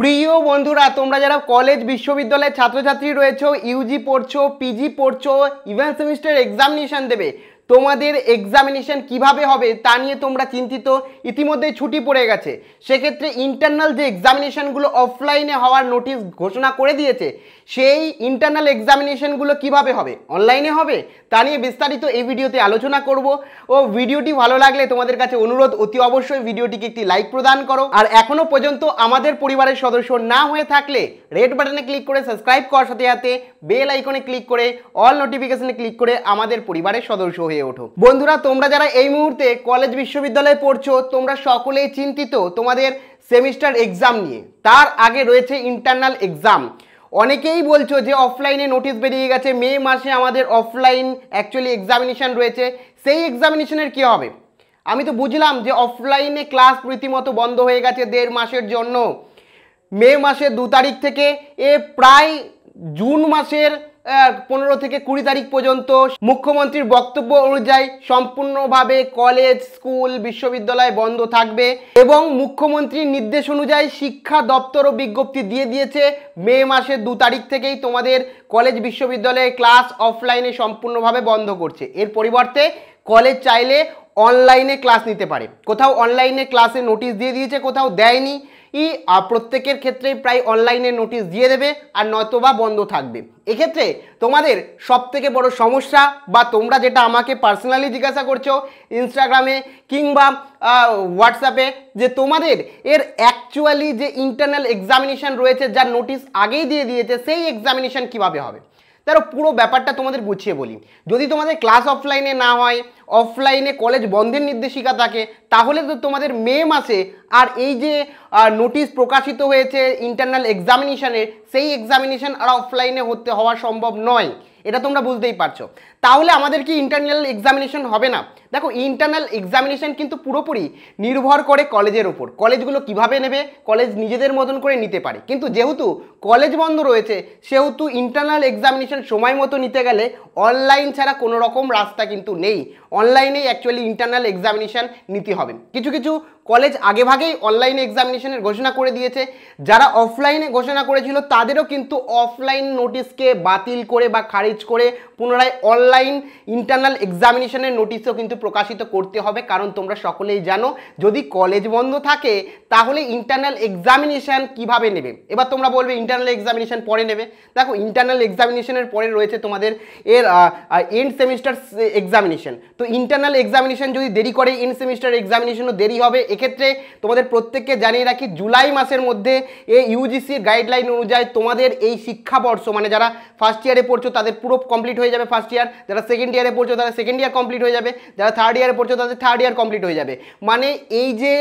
প্রিয় বন্ধুরা তোমরা যারা কলেজ বিশ্ববিদ্যালয়ের ছাত্রছাত্রী রয়েছ ইউজি পড়ছো পিজি পড়ছো ইভেন সেমিস্টার এক্সামিনেশান দেবে তোমাদের এক্সামিনেশন কিভাবে হবে তা নিয়ে তোমরা চিন্তিত ইতিমধ্যে ছুটি পড়ে গেছে সেক্ষেত্রে ইন্টারনাল যে এক্সামিনেশনগুলো অফলাইনে হওয়ার নোটিশ ঘোষণা করে দিয়েছে সেই ইন্টারনাল এক্সামিনেশনগুলো কিভাবে হবে অনলাইনে হবে তা নিয়ে বিস্তারিত এই ভিডিওতে আলোচনা করব ও ভিডিওটি ভালো লাগলে তোমাদের কাছে অনুরোধ অতি অবশ্যই ভিডিওটিকে একটি লাইক প্রদান করো আর এখনও পর্যন্ত আমাদের পরিবারের সদস্য না হয়ে থাকলে রেড বাটনে ক্লিক করে সাবস্ক্রাইব করার সাথে সাথে বেল আইকনে ক্লিক করে অল নোটিফিকেশনে ক্লিক করে আমাদের পরিবারের সদস্য হয়ে হয়ে ওঠো বন্ধুরা তোমরা যারা এই মুহূর্তে কলেজ বিশ্ববিদ্যালয়ে পড়ছো তোমরা সকলেই চিন্তিত তোমাদের সেমিস্টার এক্সাম নিয়ে তার আগে রয়েছে ইন্টারনাল এক্সাম অনেকেই বলছো যে অফলাইনে নোটিশ বেরিয়ে গেছে মে মাসে আমাদের অফলাইন অ্যাকচুয়ালি এক্সামিনেশান রয়েছে সেই এক্সামিনেশনের কি হবে আমি তো বুঝলাম যে অফলাইনে ক্লাস রীতিমতো বন্ধ হয়ে গেছে দেড় মাসের জন্য মে মাসের দু তারিখ থেকে এ প্রায় জুন মাসের পনেরো থেকে কুড়ি তারিখ পর্যন্ত মুখ্যমন্ত্রীর বক্তব্য অনুযায়ী সম্পূর্ণভাবে কলেজ স্কুল বিশ্ববিদ্যালয় বন্ধ থাকবে এবং মুখ্যমন্ত্রীর নির্দেশ অনুযায়ী শিক্ষা দপ্তরও বিজ্ঞপ্তি দিয়ে দিয়েছে মে মাসের দু তারিখ থেকেই তোমাদের কলেজ বিশ্ববিদ্যালয়ে ক্লাস অফলাইনে সম্পূর্ণভাবে বন্ধ করছে এর পরিবর্তে কলেজ চাইলে অনলাইনে ক্লাস নিতে পারে কোথাও অনলাইনে ক্লাসে নোটিশ দিয়ে দিয়েছে কোথাও দেয়নি ই প্রত্যেকের ক্ষেত্রেই প্রায় অনলাইনে নোটিশ দিয়ে দেবে আর বা বন্ধ থাকবে এক্ষেত্রে তোমাদের সবথেকে বড় সমস্যা বা তোমরা যেটা আমাকে পার্সোনালি জিজ্ঞাসা করছো ইনস্টাগ্রামে কিংবা হোয়াটসঅ্যাপে যে তোমাদের এর অ্যাকচুয়ালি যে ইন্টারনাল এক্সামিনেশান রয়েছে যার নোটিশ আগেই দিয়ে দিয়েছে সেই এক্সামিনেশান কিভাবে হবে তারও পুরো ব্যাপারটা তোমাদের বুঝিয়ে বলি যদি তোমাদের ক্লাস অফলাইনে না হয় অফলাইনে কলেজ বন্ধের নির্দেশিকা থাকে তাহলে তো তোমাদের মে মাসে আর এই যে নোটিশ প্রকাশিত হয়েছে ইন্টারনাল এক্সামিনেশানের সেই এক্সামিনেশান আর অফলাইনে হতে হওয়া সম্ভব নয় এটা তোমরা বুঝতেই পারছো তাহলে আমাদের কি ইন্টারনাল এক্সামিনেশন হবে না দেখো ইন্টারনাল এক্সামিনেশন কিন্তু পুরোপুরি নির্ভর করে কলেজের ওপর কলেজগুলো কিভাবে নেবে কলেজ নিজেদের মতন করে নিতে পারে কিন্তু যেহেতু কলেজ বন্ধ রয়েছে সেহেতু ইন্টারনাল এক্সামিনেশন সময় মতো নিতে গেলে অনলাইন ছাড়া কোনো রকম রাস্তা কিন্তু নেই অনলাইনেই অ্যাকচুয়ালি ইন্টারনাল এক্সামিনেশন নিতে হবে কিছু কিছু কলেজ আগেভাগেই অনলাইন এক্সামিনেশনের ঘোষণা করে দিয়েছে যারা অফলাইনে ঘোষণা করেছিল তাদেরও কিন্তু অফলাইন নোটিশকে বাতিল করে বা খারিজ করে পুনরায় অনলাইন ইন্টারনাল এক্সামিনেশনের নোটিশও কিন্তু প্রকাশিত করতে হবে কারণ তোমরা সকলেই জানো যদি কলেজ বন্ধ থাকে তাহলে ইন্টারনাল এক্সামিনেশান কিভাবে নেবে এবার তোমরা বলবে ইন্টারনাল এক্সামিনেশান পরে নেবে দেখো ইন্টারনাল এক্সামিনেশনের পরে রয়েছে তোমাদের এর এন্ড সেমিস্টার এক্সামিনেশান তো ইন্টারনাল এক্সামিনেশন যদি দেরি করে এন্ড সেমিস্টার এক্সামিনেশনও দেরি হবে এক্ষেত্রে তোমাদের প্রত্যেককে জানিয়ে রাখি জুলাই মাসের মধ্যে এই ইউজিসির গাইডলাইন অনুযায়ী তোমাদের এই শিক্ষাবর্ষ মানে যারা ফার্স্ট ইয়ারে পড়ছো তাদের পুরো কমপ্লিট হয়ে যাবে ফার্স্ট ইয়ার যারা সেকেন্ড ইয়ারে পড়ছো তারা সেকেন্ড ইয়ার কমপ্লিট হয়ে যাবে যারা থার্ড ইয়ারে পড়ছো তাদের থার্ড ইয়ার কমপ্লিট হয়ে যাবে মানে এই যে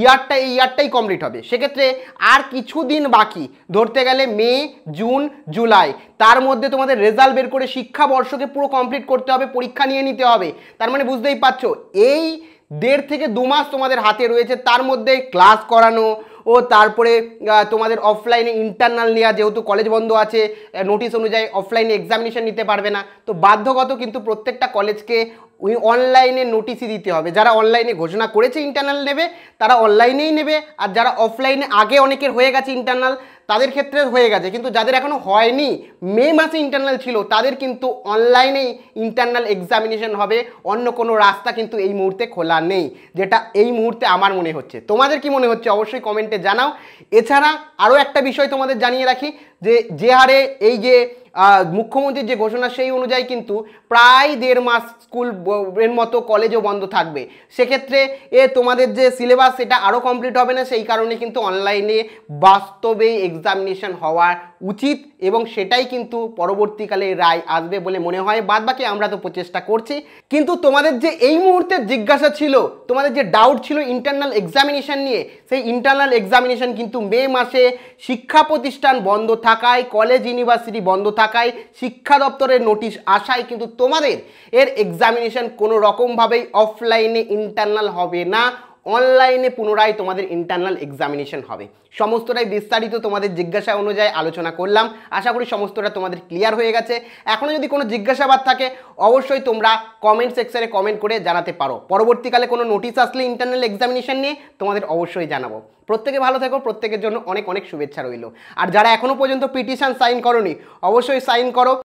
ইয়ারটা এই ইয়ারটাই কমপ্লিট হবে সেক্ষেত্রে আর কিছুদিন বাকি ধরতে গেলে মে জুন জুলাই তার মধ্যে তোমাদের রেজাল্ট বের করে শিক্ষাবর্ষকে পুরো কমপ্লিট করতে হবে পরীক্ষা নিয়ে নিতে হবে তার মানে বুঝতেই পারছো এই দেড় থেকে দু মাস তোমাদের হাতে রয়েছে তার মধ্যে ক্লাস করানো ও তারপরে তোমাদের অফলাইনে ইন্টারনাল নেওয়া যেহেতু কলেজ বন্ধ আছে নোটিশ অনুযায়ী অফলাইনে এক্সামিনেশন নিতে পারবে না তো বাধ্যগত কিন্তু প্রত্যেকটা কলেজকে ওই অনলাইনে নোটিশই দিতে হবে যারা অনলাইনে ঘোষণা করেছে ইন্টারনাল নেবে তারা অনলাইনেই নেবে আর যারা অফলাইনে আগে অনেকের হয়ে গেছে ইন্টারনাল তাদের ক্ষেত্রে হয়ে গেছে কিন্তু যাদের এখনও হয়নি মে মাসে ইন্টারনাল ছিল তাদের কিন্তু অনলাইনেই ইন্টারনাল এক্সামিনেশন হবে অন্য কোনো রাস্তা কিন্তু এই মুহূর্তে খোলা নেই যেটা এই মুহূর্তে আমার মনে হচ্ছে তোমাদের কি মনে হচ্ছে অবশ্যই কমেন্টে জানাও এছাড়া আরও একটা বিষয় তোমাদের জানিয়ে রাখি যে যে হারে এই যে মুখ্যমন্ত্রীর যে ঘোষণা সেই অনুযায়ী কিন্তু প্রায় দেড় মাস স্কুল এর মতো কলেজও বন্ধ থাকবে সেক্ষেত্রে এ তোমাদের যে সিলেবাস সেটা আরও কমপ্লিট হবে না সেই কারণে কিন্তু অনলাইনে বাস্তবে এক্সামিনেশন হওয়া উচিত এবং সেটাই কিন্তু পরবর্তীকালে রায় আসবে বলে মনে হয় বাদ বাকি আমরা তো প্রচেষ্টা করছি কিন্তু তোমাদের যে এই মুহূর্তে জিজ্ঞাসা ছিল তোমাদের যে ডাউট ছিল ইন্টারনাল এক্সামিনেশন নিয়ে সেই ইন্টারনাল এক্সামিনেশন কিন্তু মে মাসে শিক্ষা প্রতিষ্ঠান বন্ধ থাকায় কলেজ ইউনিভার্সিটি বন্ধ থাকায় থাকায় শিক্ষা দপ্তরের নোটিশ আসায় কিন্তু তোমাদের এর এক্সামিনেশন কোনো রকমভাবেই অফলাইনে ইন্টারনাল হবে না অনলাইনে পুনরায় তোমাদের ইন্টারনাল এক্সামিনেশন হবে সমস্তটাই বিস্তারিত তোমাদের জিজ্ঞাসা অনুযায়ী আলোচনা করলাম আশা করি সমস্তটা তোমাদের ক্লিয়ার হয়ে গেছে এখনও যদি কোনো জিজ্ঞাসাবাদ থাকে অবশ্যই তোমরা কমেন্ট সেকশনে কমেন্ট করে জানাতে পারো পরবর্তীকালে কোনো নোটিশ আসলে ইন্টারনাল এক্সামিনেশন নিয়ে তোমাদের অবশ্যই জানাবো প্রত্যেকে ভালো থাকো প্রত্যেকের জন্য অনেক অনেক শুভেচ্ছা রইল আর যারা এখনও পর্যন্ত পিটিশান সাইন করনি অবশ্যই সাইন করো